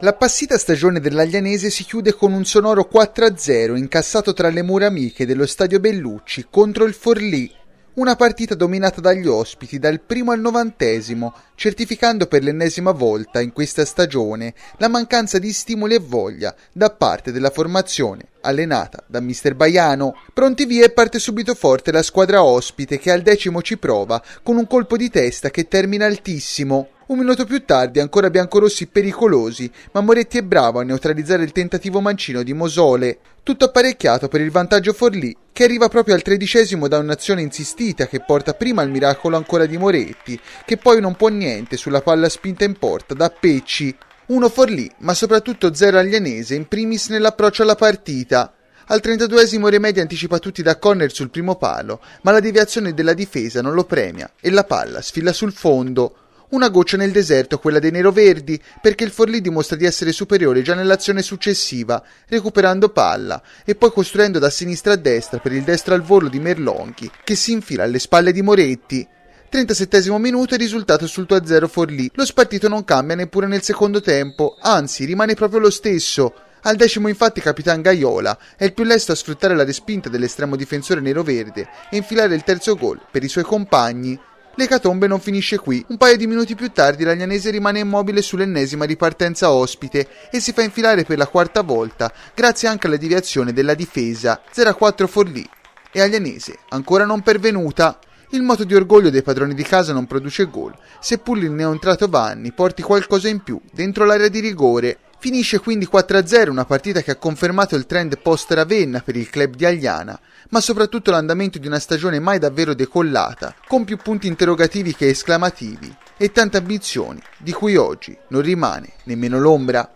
La passita stagione dell'Aglianese si chiude con un sonoro 4-0 incassato tra le mura amiche dello stadio Bellucci contro il Forlì. Una partita dominata dagli ospiti dal primo al novantesimo, certificando per l'ennesima volta in questa stagione la mancanza di stimoli e voglia da parte della formazione allenata da mister Baiano. Pronti via e parte subito forte la squadra ospite che al decimo ci prova con un colpo di testa che termina altissimo. Un minuto più tardi, ancora biancorossi pericolosi, ma Moretti è bravo a neutralizzare il tentativo mancino di Mosole, tutto apparecchiato per il vantaggio Forlì, che arriva proprio al tredicesimo da un'azione insistita che porta prima al miracolo ancora di Moretti, che poi non può niente sulla palla spinta in porta da Pecci. Uno Forlì, ma soprattutto zero Aglianese, in primis nell'approccio alla partita. Al 32esimo Remedi anticipa tutti da corner sul primo palo, ma la deviazione della difesa non lo premia e la palla sfila sul fondo. Una goccia nel deserto, quella dei neroverdi, perché il Forlì dimostra di essere superiore già nell'azione successiva, recuperando palla e poi costruendo da sinistra a destra per il destro al volo di Merlonchi, che si infila alle spalle di Moretti. 37 minuto e risultato sul 2-0 Forlì. Lo spartito non cambia neppure nel secondo tempo, anzi rimane proprio lo stesso. Al decimo infatti Capitan Gaiola è il più lesto a sfruttare la respinta dell'estremo difensore nero-verde e infilare il terzo gol per i suoi compagni. L'ecatombe non finisce qui. Un paio di minuti più tardi l'Agnanese rimane immobile sull'ennesima ripartenza ospite e si fa infilare per la quarta volta, grazie anche alla deviazione della difesa 0-4 Forlì. E Aglianese, ancora non pervenuta, il moto di orgoglio dei padroni di casa non produce gol, seppur il neontrato Vanni porti qualcosa in più dentro l'area di rigore Finisce quindi 4-0 una partita che ha confermato il trend post-Ravenna per il club di Agliana, ma soprattutto l'andamento di una stagione mai davvero decollata, con più punti interrogativi che esclamativi e tante ambizioni, di cui oggi non rimane nemmeno l'ombra.